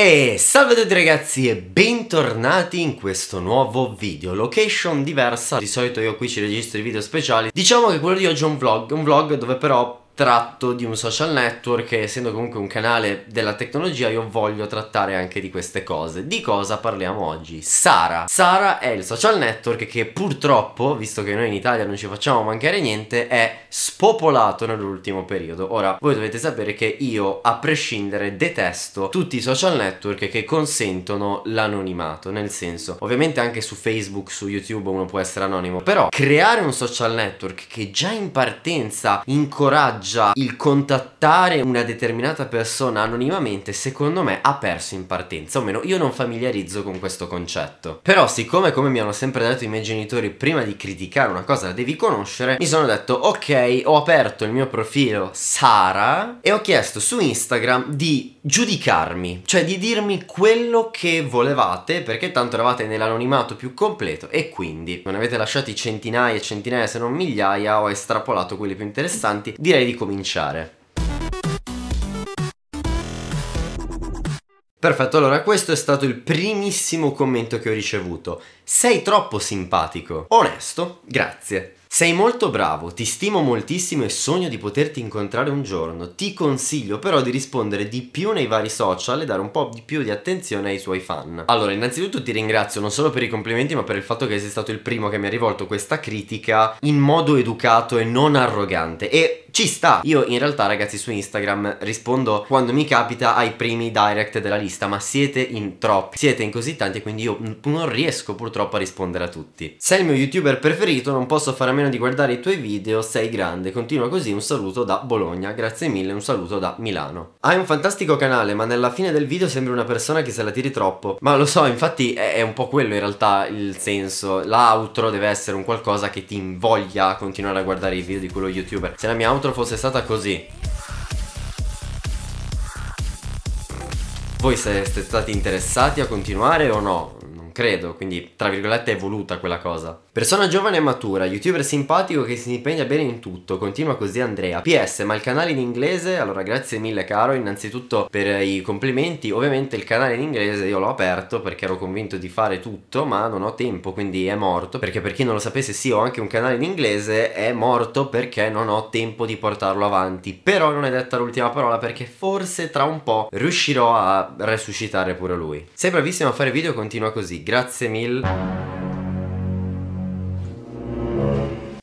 E salve a tutti ragazzi e bentornati in questo nuovo video Location diversa, di solito io qui ci registro i video speciali Diciamo che quello di oggi è un vlog, un vlog dove però tratto di un social network e essendo comunque un canale della tecnologia io voglio trattare anche di queste cose. Di cosa parliamo oggi? Sara. Sara è il social network che purtroppo, visto che noi in Italia non ci facciamo mancare niente, è spopolato nell'ultimo periodo. Ora, voi dovete sapere che io, a prescindere, detesto tutti i social network che consentono l'anonimato, nel senso, ovviamente anche su Facebook, su YouTube uno può essere anonimo, però creare un social network che già in partenza incoraggia ingaggia il contattare una determinata persona anonimamente, secondo me ha perso in partenza, o meno io non familiarizzo con questo concetto. Però siccome come mi hanno sempre detto i miei genitori, prima di criticare una cosa la devi conoscere, mi sono detto ok, ho aperto il mio profilo Sara e ho chiesto su Instagram di giudicarmi, cioè di dirmi quello che volevate, perché tanto eravate nell'anonimato più completo e quindi non avete lasciati centinaia e centinaia se non migliaia, ho estrapolato quelli più interessanti, direi di ricominciare. Perfetto, allora questo è stato il primissimo commento che ho ricevuto. Sei troppo simpatico. Onesto, grazie. Sei molto bravo, ti stimo moltissimo e sogno di poterti incontrare un giorno. Ti consiglio però di rispondere di più nei vari social e dare un po' di più di attenzione ai suoi fan. Allora, innanzitutto ti ringrazio non solo per i complimenti, ma per il fatto che sei stato il primo che mi ha rivolto questa critica in modo educato e non arrogante. E ci sta. Io in realtà ragazzi su Instagram rispondo quando mi capita ai primi direct della lista, ma siete in troppi, siete in così tanti, quindi io non riesco purtroppo a rispondere a tutti. Sei il mio youtuber preferito, non posso fare a meno di guardare i tuoi video, sei grande. Continua così, un saluto da Bologna. Grazie mille, un saluto da Milano. Hai un fantastico canale, ma nella fine del video sembri una persona che se la tiri troppo. Ma lo so, infatti è, è un po' quello in realtà il senso. L'outro deve essere un qualcosa che ti invoglia a continuare a guardare i video di quello youtuber. Se la mia outro fosse stata così, voi siete stati interessati a continuare o no? credo, quindi tra virgolette è voluta quella cosa. Persona giovane e matura, youtuber simpatico che si impegna bene in tutto, continua così Andrea. PS, ma il canale in inglese, allora grazie mille caro, innanzitutto per i complimenti, ovviamente il canale in inglese io l'ho aperto perché ero convinto di fare tutto, ma non ho tempo, quindi è morto, perché per chi non lo sapesse sì ho anche un canale in inglese, è morto perché non ho tempo di portarlo avanti, però non è detta l'ultima parola perché forse tra un po' riuscirò a resuscitare pure lui. Sei bravissimo a fare video, continua così, grazie mille.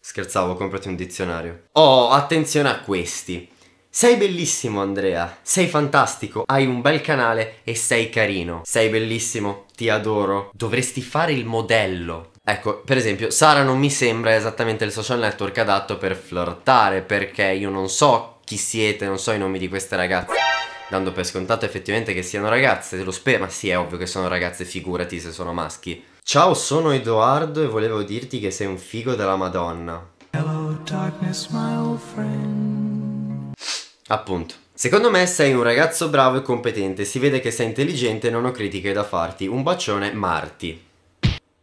Scherzavo, comprati un dizionario. Oh, attenzione a questi. Sei bellissimo Andrea, sei fantastico, hai un bel canale e sei carino. Sei bellissimo, ti adoro. Dovresti fare il modello. Ecco, per esempio, Sara non mi sembra esattamente il social network adatto per flirtare perché io non so chi siete, non so i nomi di queste ragazze dando per scontato effettivamente che siano ragazze, lo spero, ma sì è ovvio che sono ragazze, figurati se sono maschi. Ciao, sono Edoardo e volevo dirti che sei un figo della Madonna. Hello darkness, my old friend. Appunto. Secondo me sei un ragazzo bravo e competente, si vede che sei intelligente e non ho critiche da farti. Un bacione, Marti.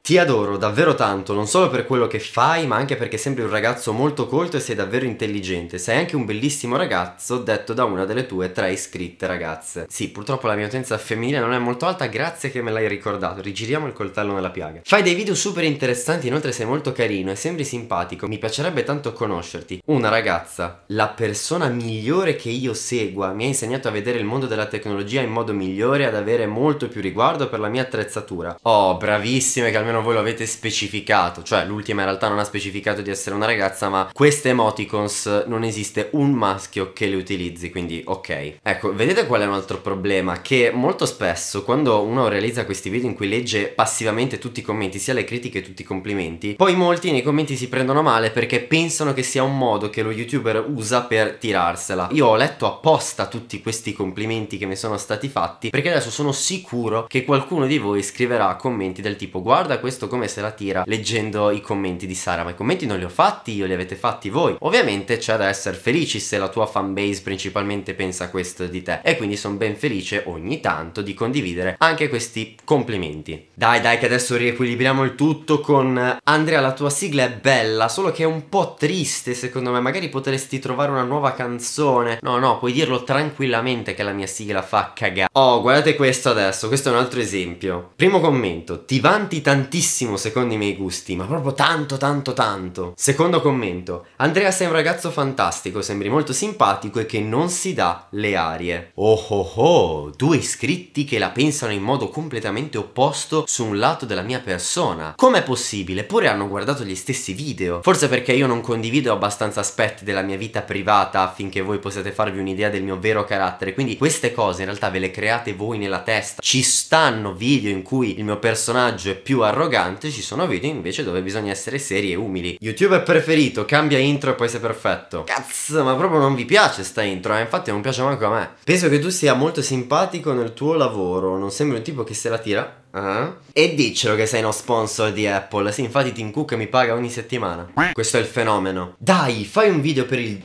Ti adoro davvero tanto, non solo per quello che fai, ma anche perché sembri un ragazzo molto colto e sei davvero intelligente. Sei anche un bellissimo ragazzo, detto da una delle tue tre iscritte ragazze. Sì, purtroppo la mia utenza femminile non è molto alta, grazie che me l'hai ricordato. Rigiriamo il coltello nella piaga. Fai dei video super interessanti, inoltre sei molto carino e sembri simpatico. Mi piacerebbe tanto conoscerti. Una ragazza, la persona migliore che io segua, mi ha insegnato a vedere il mondo della tecnologia in modo migliore, ad avere molto più riguardo per la mia attrezzatura. Oh, bravissime che almeno almeno voi lo avete specificato, cioè l'ultima in realtà non ha specificato di essere una ragazza, ma queste emoticons non esiste un maschio che le utilizzi, quindi ok. Ecco, vedete qual è un altro problema? Che molto spesso quando uno realizza questi video in cui legge passivamente tutti i commenti, sia le critiche che tutti i complimenti, poi molti nei commenti si prendono male perché pensano che sia un modo che lo youtuber usa per tirarsela. Io ho letto apposta tutti questi complimenti che mi sono stati fatti perché adesso sono sicuro che qualcuno di voi scriverà commenti del tipo guarda questo questo come se la tira leggendo i commenti di Sara, ma i commenti non li ho fatti io, li avete fatti voi. Ovviamente c'è da essere felici se la tua fanbase principalmente pensa questo di te e quindi sono ben felice ogni tanto di condividere anche questi complimenti. Dai dai che adesso riequilibriamo il tutto con eh, Andrea la tua sigla è bella, solo che è un po' triste secondo me, magari potresti trovare una nuova canzone. No no, puoi dirlo tranquillamente che la mia sigla fa cagare. Oh guardate questo adesso, questo è un altro esempio. Primo commento, ti vanti tantissimo tantissimo secondo i miei gusti, ma proprio tanto, tanto, tanto. Secondo commento: Andrea sei un ragazzo fantastico, sembri molto simpatico e che non si dà le arie. Oh oh oh, due iscritti che la pensano in modo completamente opposto su un lato della mia persona. Com'è possibile? Pure hanno guardato gli stessi video. Forse perché io non condivido abbastanza aspetti della mia vita privata affinché voi possiate farvi un'idea del mio vero carattere. Quindi queste cose in realtà ve le create voi nella testa. Ci stanno video in cui il mio personaggio è più arrogante arrogante, ci sono video invece dove bisogna essere seri e umili. YouTuber preferito, cambia intro e poi sei perfetto. Cazzo, ma proprio non vi piace sta intro, eh? infatti non piace manco a me. Penso che tu sia molto simpatico nel tuo lavoro, non sembri un tipo che se la tira. Uh-huh. E diccelo che sei uno sponsor di Apple. Sì, infatti Tim Cook mi paga ogni settimana. Questo è il fenomeno. Dai, fai un video per il...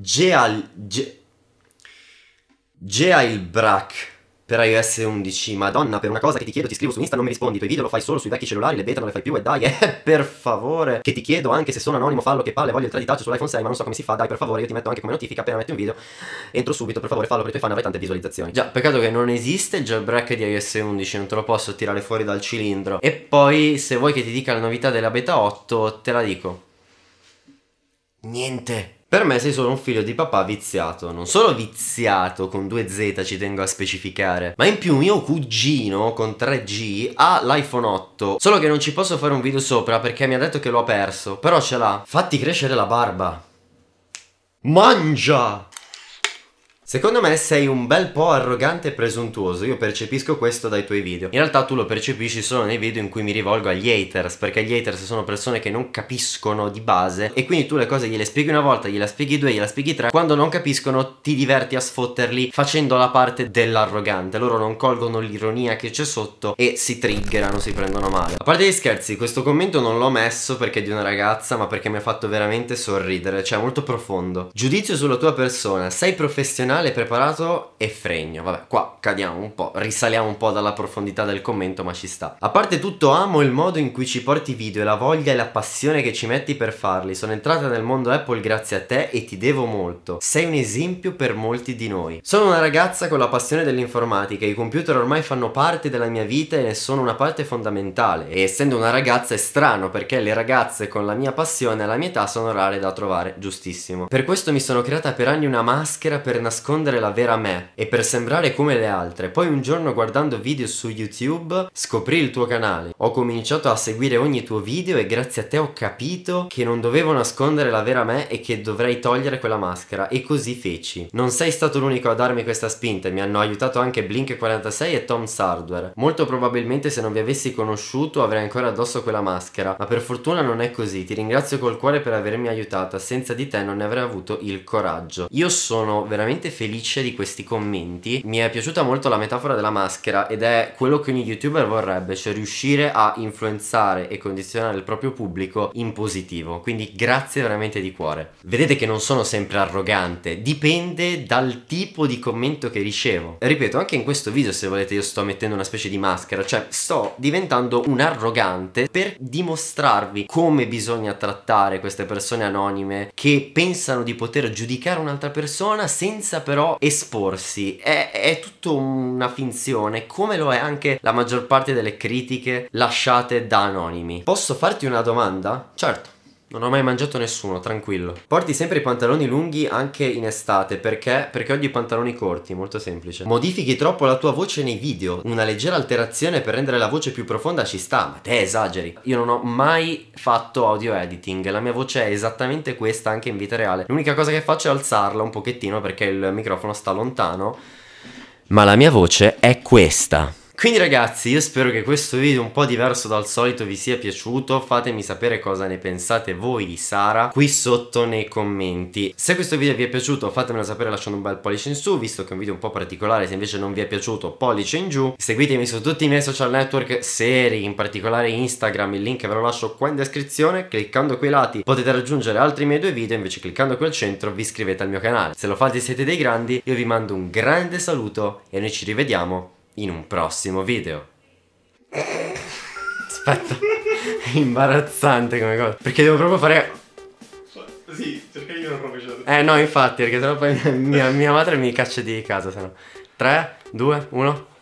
Geal... Ge... Gealbrack per iOS 11. Madonna, per una cosa che ti chiedo, ti scrivo su Insta, non mi rispondi. I tuoi video lo fai solo sui vecchi cellulari, le beta non le fai più. E dai, eh, per favore. Che ti chiedo, anche se sono anonimo, fallo che palle. Voglio il 3D touch sull'iPhone 6, ma non so come si fa. Dai, per favore, io ti metto anche come notifica. Appena metti un video, entro subito. Per favore, fallo perché i tuoi fan avrai tante visualizzazioni. Già, peccato che non esiste il jailbreak di iOS 11. Non te lo posso tirare fuori dal cilindro. E poi, se vuoi che ti dica la novità della beta 8, te la dico. Niente. Per me sei solo un figlio di papà viziato, non solo viziato con due Z ci tengo a specificare, ma in più mio cugino con 3G ha l'iPhone 8, solo che non ci posso fare un video sopra perché mi ha detto che l'ho perso, però ce l'ha. Fatti crescere la barba. Mangia! Secondo me sei un bel po' arrogante e presuntuoso, io percepisco questo dai tuoi video. In realtà tu lo percepisci solo nei video in cui mi rivolgo agli haters, perché gli haters sono persone che non capiscono di base e quindi tu le cose gliele spieghi una volta, gliela spieghi due, gliela spieghi tre, quando non capiscono ti diverti a sfotterli facendo la parte dell'arrogante, loro non colgono l'ironia che c'è sotto e si triggerano, si prendono male. A parte gli scherzi, questo commento non l'ho messo perché è di una ragazza, ma perché mi ha fatto veramente sorridere, cioè molto profondo. Giudizio sulla tua persona, sei professionale originale, preparato e fregno. Vabbè, qua cadiamo un po', risaliamo un po' dalla profondità del commento, ma ci sta. A parte tutto, amo il modo in cui ci porti video e la voglia e la passione che ci metti per farli. Sono entrata nel mondo Apple grazie a te e ti devo molto. Sei un esempio per molti di noi. Sono una ragazza con la passione dell'informatica, i computer ormai fanno parte della mia vita e ne sono una parte fondamentale. E essendo una ragazza è strano perché le ragazze con la mia passione alla mia età sono rare da trovare, giustissimo. Per questo mi sono creata per anni una maschera per nascondere nascondere la vera me e per sembrare come le altre. Poi un giorno guardando video su YouTube scoprì il tuo canale. Ho cominciato a seguire ogni tuo video e grazie a te ho capito che non dovevo nascondere la vera me e che dovrei togliere quella maschera e così feci. Non sei stato l'unico a darmi questa spinta, mi hanno aiutato anche Blink46 e Tom Sardware. Molto probabilmente se non vi avessi conosciuto avrei ancora addosso quella maschera, ma per fortuna non è così. Ti ringrazio col cuore per avermi aiutata, senza di te non ne avrei avuto il coraggio. Io sono veramente felice di questi commenti. Mi è piaciuta molto la metafora della maschera ed è quello che ogni youtuber vorrebbe, cioè riuscire a influenzare e condizionare il proprio pubblico in positivo. Quindi grazie veramente di cuore. Vedete che non sono sempre arrogante, dipende dal tipo di commento che ricevo. Ripeto, anche in questo video se volete io sto mettendo una specie di maschera, cioè sto diventando un arrogante per dimostrarvi come bisogna trattare queste persone anonime che pensano di poter giudicare un'altra persona senza però esporsi. È, è tutto una finzione, come lo è anche la maggior parte delle critiche lasciate da anonimi. Posso farti una domanda? Certo. Non ho mai mangiato nessuno, tranquillo. Porti sempre i pantaloni lunghi anche in estate, perché? Perché odio i pantaloni corti, molto semplice. Modifichi troppo la tua voce nei video, una leggera alterazione per rendere la voce più profonda ci sta, ma te esageri. Io non ho mai fatto audio editing, la mia voce è esattamente questa anche in vita reale. L'unica cosa che faccio è alzarla un pochettino perché il microfono sta lontano, ma la mia voce è questa. Quindi ragazzi io spero che questo video un po' diverso dal solito vi sia piaciuto, fatemi sapere cosa ne pensate voi di Sara qui sotto nei commenti. Se questo video vi è piaciuto fatemelo sapere lasciando un bel pollice in su, visto che è un video un po' particolare, se invece non vi è piaciuto pollice in giù. Seguitemi su tutti i miei social network seri, in particolare Instagram, il link ve lo lascio qua in descrizione, cliccando qui lati potete raggiungere altri miei due video, invece cliccando qui al centro vi iscrivete al mio canale. Se lo fate siete dei grandi, io vi mando un grande saluto e noi ci rivediamo in un prossimo video. Aspetta, è imbarazzante come cosa. Perché devo proprio fare... Sì, perché io non proprio Eh no, infatti, perché sennò poi mia, mia madre mi caccia di casa, sennò. 3, 2, 1...